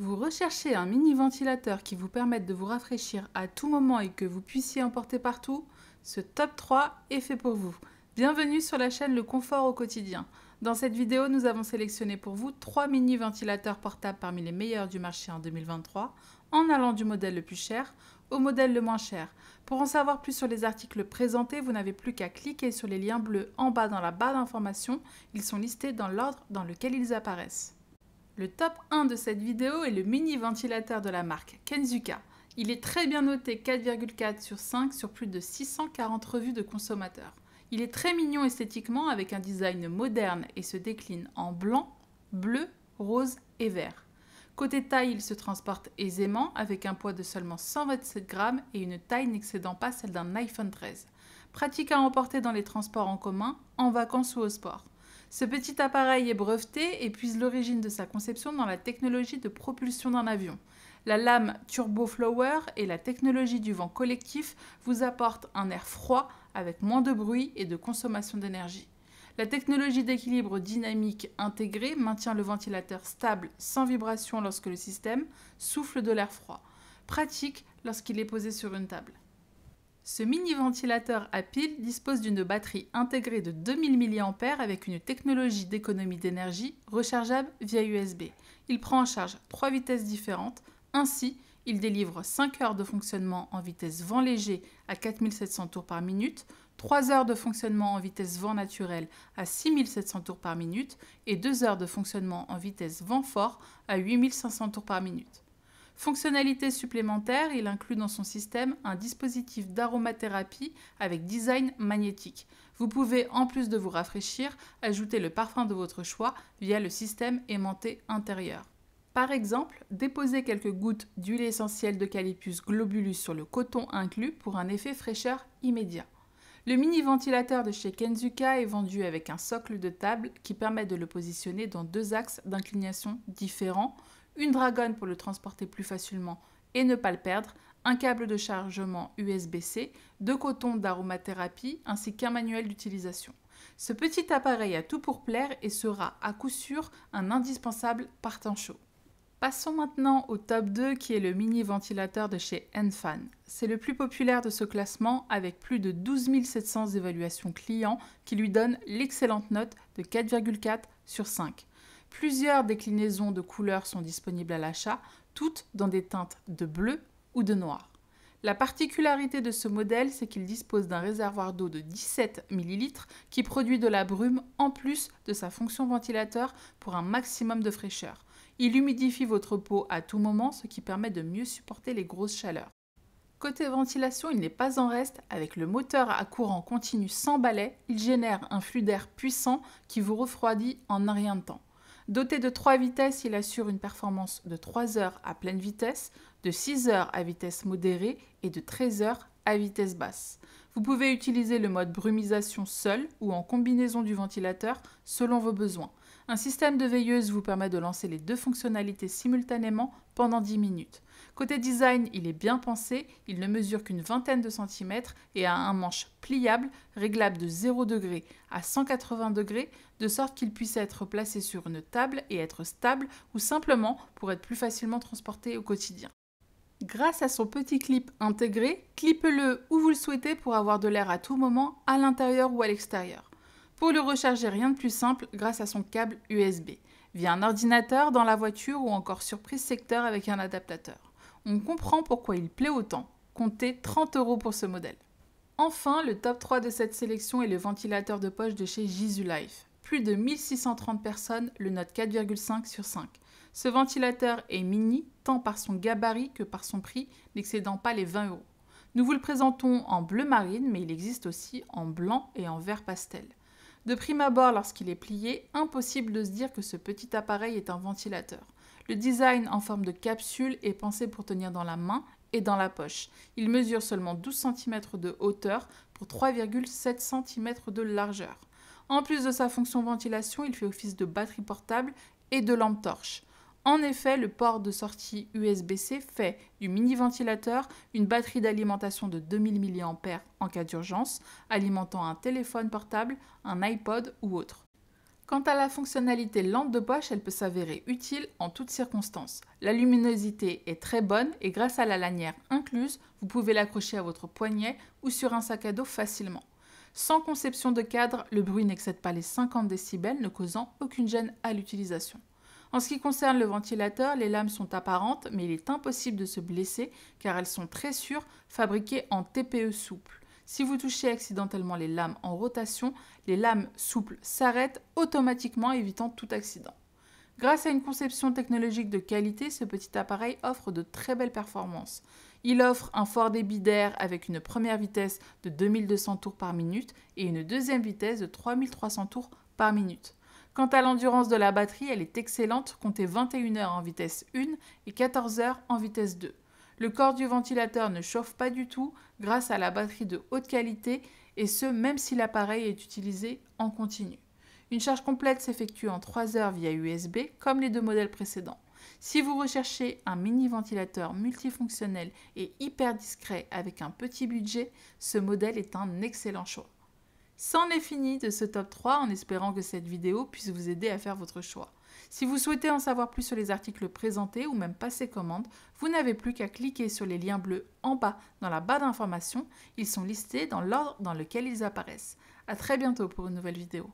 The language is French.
Vous recherchez un mini ventilateur qui vous permette de vous rafraîchir à tout moment et que vous puissiez emporter partout Ce top 3 est fait pour vous. Bienvenue sur la chaîne Le confort au quotidien. Dans cette vidéo, nous avons sélectionné pour vous 3 mini ventilateurs portables parmi les meilleurs du marché en 2023, en allant du modèle le plus cher au modèle le moins cher. Pour en savoir plus sur les articles présentés, vous n'avez plus qu'à cliquer sur les liens bleus en bas dans la barre d'information. Ils sont listés dans l'ordre dans lequel ils apparaissent. Le top 1 de cette vidéo est le mini ventilateur de la marque Kenzuka. Il est très bien noté 4,4 sur 5 sur plus de 640 revues de consommateurs. Il est très mignon esthétiquement avec un design moderne et se décline en blanc, bleu, rose et vert. Côté taille, il se transporte aisément avec un poids de seulement 127 grammes et une taille n'excédant pas celle d'un iPhone 13. Pratique à emporter dans les transports en commun, en vacances ou au sport. Ce petit appareil est breveté et puise l'origine de sa conception dans la technologie de propulsion d'un avion. La lame turboflower et la technologie du vent collectif vous apportent un air froid avec moins de bruit et de consommation d'énergie. La technologie d'équilibre dynamique intégrée maintient le ventilateur stable sans vibration lorsque le système souffle de l'air froid. Pratique lorsqu'il est posé sur une table. Ce mini ventilateur à pile dispose d'une batterie intégrée de 2000 mAh avec une technologie d'économie d'énergie rechargeable via USB. Il prend en charge trois vitesses différentes, ainsi il délivre 5 heures de fonctionnement en vitesse vent léger à 4700 tours par minute, 3 heures de fonctionnement en vitesse vent naturel à 6700 tours par minute et 2 heures de fonctionnement en vitesse vent fort à 8500 tours par minute. Fonctionnalité supplémentaire, il inclut dans son système un dispositif d'aromathérapie avec design magnétique. Vous pouvez, en plus de vous rafraîchir, ajouter le parfum de votre choix via le système aimanté intérieur. Par exemple, déposez quelques gouttes d'huile essentielle d'eucalyptus globulus sur le coton inclus pour un effet fraîcheur immédiat. Le mini ventilateur de chez Kenzuka est vendu avec un socle de table qui permet de le positionner dans deux axes d'inclination différents, une dragonne pour le transporter plus facilement et ne pas le perdre, un câble de chargement USB-C, deux cotons d'aromathérapie ainsi qu'un manuel d'utilisation. Ce petit appareil a tout pour plaire et sera à coup sûr un indispensable partant chaud. Passons maintenant au top 2 qui est le mini ventilateur de chez Enfan. C'est le plus populaire de ce classement avec plus de 12 700 évaluations clients qui lui donnent l'excellente note de 4,4 sur 5. Plusieurs déclinaisons de couleurs sont disponibles à l'achat, toutes dans des teintes de bleu ou de noir. La particularité de ce modèle, c'est qu'il dispose d'un réservoir d'eau de 17 ml qui produit de la brume en plus de sa fonction ventilateur pour un maximum de fraîcheur. Il humidifie votre peau à tout moment, ce qui permet de mieux supporter les grosses chaleurs. Côté ventilation, il n'est pas en reste. Avec le moteur à courant continu sans balai, il génère un flux d'air puissant qui vous refroidit en un rien de temps. Doté de 3 vitesses, il assure une performance de 3 heures à pleine vitesse, de 6 heures à vitesse modérée et de 13 heures à vitesse basse. Vous pouvez utiliser le mode brumisation seul ou en combinaison du ventilateur selon vos besoins. Un système de veilleuse vous permet de lancer les deux fonctionnalités simultanément pendant 10 minutes. Côté design, il est bien pensé, il ne mesure qu'une vingtaine de centimètres et a un manche pliable, réglable de 0 degré à 180 degrés, de sorte qu'il puisse être placé sur une table et être stable ou simplement pour être plus facilement transporté au quotidien. Grâce à son petit clip intégré, clipez-le où vous le souhaitez pour avoir de l'air à tout moment, à l'intérieur ou à l'extérieur. Pour le recharger, rien de plus simple grâce à son câble USB, via un ordinateur dans la voiture ou encore sur prise secteur avec un adaptateur. On comprend pourquoi il plaît autant. Comptez 30 euros pour ce modèle. Enfin, le top 3 de cette sélection est le ventilateur de poche de chez Jisulife. Plus de 1630 personnes le notent 4,5 sur 5. Ce ventilateur est mini tant par son gabarit que par son prix, n'excédant pas les 20 euros. Nous vous le présentons en bleu marine, mais il existe aussi en blanc et en vert pastel. De prime abord, lorsqu'il est plié, impossible de se dire que ce petit appareil est un ventilateur. Le design en forme de capsule est pensé pour tenir dans la main et dans la poche. Il mesure seulement 12 cm de hauteur pour 3,7 cm de largeur. En plus de sa fonction ventilation, il fait office de batterie portable et de lampe torche. En effet, le port de sortie USB-C fait du mini-ventilateur une batterie d'alimentation de 2000 mAh en cas d'urgence, alimentant un téléphone portable, un iPod ou autre. Quant à la fonctionnalité lampe de poche, elle peut s'avérer utile en toutes circonstances. La luminosité est très bonne et grâce à la lanière incluse, vous pouvez l'accrocher à votre poignet ou sur un sac à dos facilement. Sans conception de cadre, le bruit n'excède pas les 50 décibels, ne causant aucune gêne à l'utilisation. En ce qui concerne le ventilateur, les lames sont apparentes, mais il est impossible de se blesser car elles sont très sûres, fabriquées en TPE souple. Si vous touchez accidentellement les lames en rotation, les lames souples s'arrêtent automatiquement, évitant tout accident. Grâce à une conception technologique de qualité, ce petit appareil offre de très belles performances. Il offre un fort débit d'air avec une première vitesse de 2200 tours par minute et une deuxième vitesse de 3300 tours par minute. Quant à l'endurance de la batterie, elle est excellente, comptez 21 heures en vitesse 1 et 14 heures en vitesse 2. Le corps du ventilateur ne chauffe pas du tout grâce à la batterie de haute qualité et ce même si l'appareil est utilisé en continu. Une charge complète s'effectue en 3 heures via USB comme les deux modèles précédents. Si vous recherchez un mini ventilateur multifonctionnel et hyper discret avec un petit budget, ce modèle est un excellent choix. C'en est fini de ce top 3 en espérant que cette vidéo puisse vous aider à faire votre choix. Si vous souhaitez en savoir plus sur les articles présentés ou même passer commande, vous n'avez plus qu'à cliquer sur les liens bleus en bas dans la barre d'information. Ils sont listés dans l'ordre dans lequel ils apparaissent. A très bientôt pour une nouvelle vidéo.